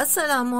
अस्सलाम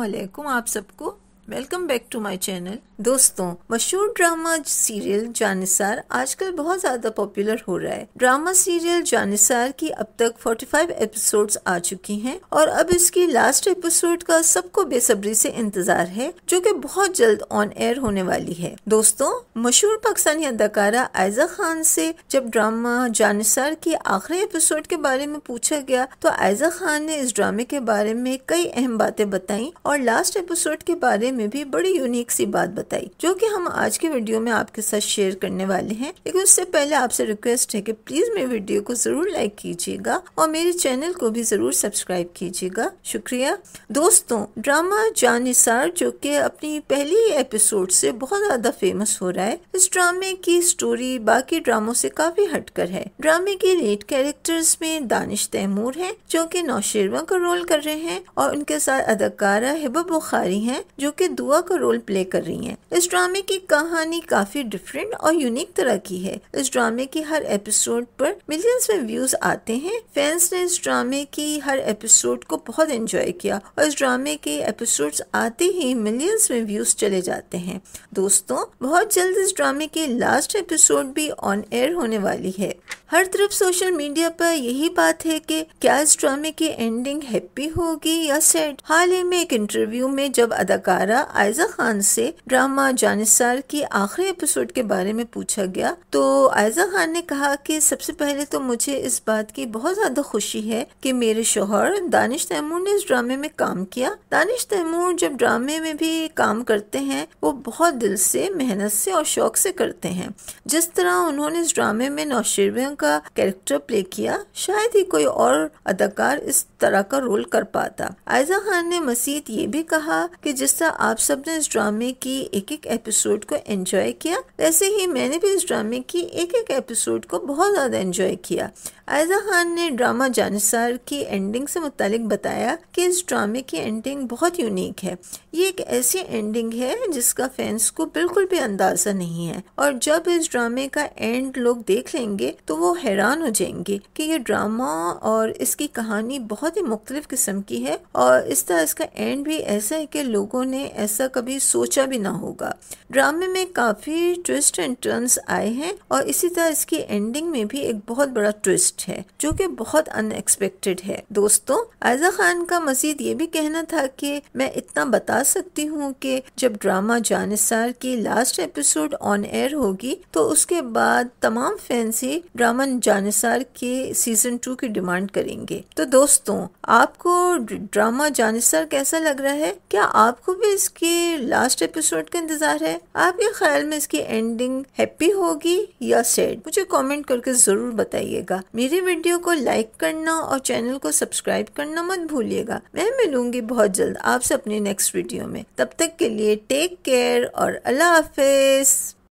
आप सबको welcome back to my channel दोस्तों मशहूर ड्रामा सीरियल जानिसार आजकल बहुत ज्यादा पॉपुलर हो रहा है ड्रामा सीरियल जानिसार की अब तक 45 एपिसोड्स आ चुकी हैं और अब इसकी लास्ट एपिसोड का सबको बेसब्री से इंतजार है जो कि बहुत जल्द ऑन एयर होने वाली है दोस्तों मशहूर पाकिस्तानी अदाकारा आयजा खान से जब ड्रामा जानिसार के आखिरी एपिसोड के बारे में पूछा गया तो आयजा खान ने इस ड्रामे के बारे में कई अहम बातें बताई और लास्ट एपिसोड के बारे में भी बड़ी यूनिक सी बात बताई जो कि हम आज के वीडियो में आपके साथ शेयर करने वाले हैं लेकिन उससे पहले आपसे रिक्वेस्ट है कि प्लीज मेरे वीडियो को जरूर लाइक कीजिएगा और मेरे चैनल को भी जरूर सब्सक्राइब कीजिएगा शुक्रिया दोस्तों ड्रामा जानिसार जो कि अपनी पहली एपिसोड से बहुत ज्यादा फेमस हो रहा है इस ड्रामे की स्टोरी बाकी ड्रामों से काफी हटकर है ड्रामे के लीड कैरेक्टर्स में दानिश तैमूर है जो कि नौशेरवा का रोल कर रहे हैं और उनके साथ अदाकारा हिबा बुखारी हैं जो कि के दुआ का रोल प्ले कर रही हैं। इस ड्रामे की कहानी काफी डिफरेंट और यूनिक तरह की है इस ड्रामे के हर एपिसोड पर मिलियंस में व्यूज आते हैं फैंस ने इस ड्रामे की हर एपिसोड को बहुत एंजॉय किया और इस ड्रामे के एपिसोड आते ही मिलियंस में व्यूज चले जाते हैं दोस्तों बहुत जल्द इस ड्रामे की लास्ट एपिसोड भी ऑन एयर होने वाली है हर तरफ सोशल मीडिया पर यही बात है कि क्या इस ड्रामे की एंडिंग हैप्पी होगी या सैड हाल ही में एक इंटरव्यू में जब अदाकारा आयजा खान से ड्रामा जानसार की आखिरी एपिसोड के बारे में पूछा गया तो आयजा खान ने कहा कि सबसे पहले तो मुझे इस बात की बहुत ज्यादा खुशी है कि मेरे शोहर दानिश तैमूर ने इस ड्रामे में काम किया दानिश तैमूर जब ड्रामे में भी काम करते हैं वो बहुत दिल से मेहनत से और शौक से करते हैं जिस तरह उन्होंने इस ड्रामे में नौशीरबेंग का कैरेक्टर प्ले किया शायद ही कोई और अदाकार इस तरह का रोल कर पाता आयजा खान ने मसीद ये भी कहा कि जिस तरह आप सब ने इस ड्रामे की एक एक एपिसोड को एंजॉय किया वैसे ही मैंने भी इस ड्रामे की एक एक एपिसोड को बहुत ज़्यादा एंजॉय किया आयजा खान ने ड्रामा जानिसार की एंडिंग से मुतालिक बताया कि इस ड्रामे की एंडिंग बहुत यूनिक है ये एक ऐसी एंडिंग है जिसका फैंस को बिल्कुल भी अंदाज़ा नहीं है और जब इस ड्रामे का एंड लोग देख लेंगे तो वो वो हैरान हो जाएंगे कि ये ड्रामा और इसकी कहानी बहुत ही मुख्तलिफ किस्म की है और इस तरह इसका एंड भी ऐसा है कि लोगों ने ऐसा कभी सोचा भी ना होगा ड्रामे में काफ़ी ट्विस्ट एंड टर्न्स आए हैं और इसी तरह इसकी एंडिंग में भी एक बहुत बड़ा ट्विस्ट है जो कि बहुत अनएक्सपेक्टेड है दोस्तों आयजा खान का मजीद ये भी कहना था कि मैं इतना बता सकती हूँ कि जब ड्रामा जानसार की लास्ट एपिसोड ऑन एयर होगी तो उसके बाद तमाम फैंसी ड्रामा अमन जानिसार के सीजन टू की डिमांड करेंगे तो दोस्तों आपको ड्रामा जानिसार कैसा लग रहा है क्या आपको भी इसके लास्ट एपिसोड का इंतजार है आपके ख्याल में इसकी एंडिंग हैप्पी होगी या सैड मुझे कमेंट करके जरूर बताइएगा मेरी वीडियो को लाइक करना और चैनल को सब्सक्राइब करना मत भूलिएगा मैं मिलूंगी बहुत जल्द आपसे अपने नेक्स्ट वीडियो में तब तक के लिए टेक केयर और अल्लाह हाफिज़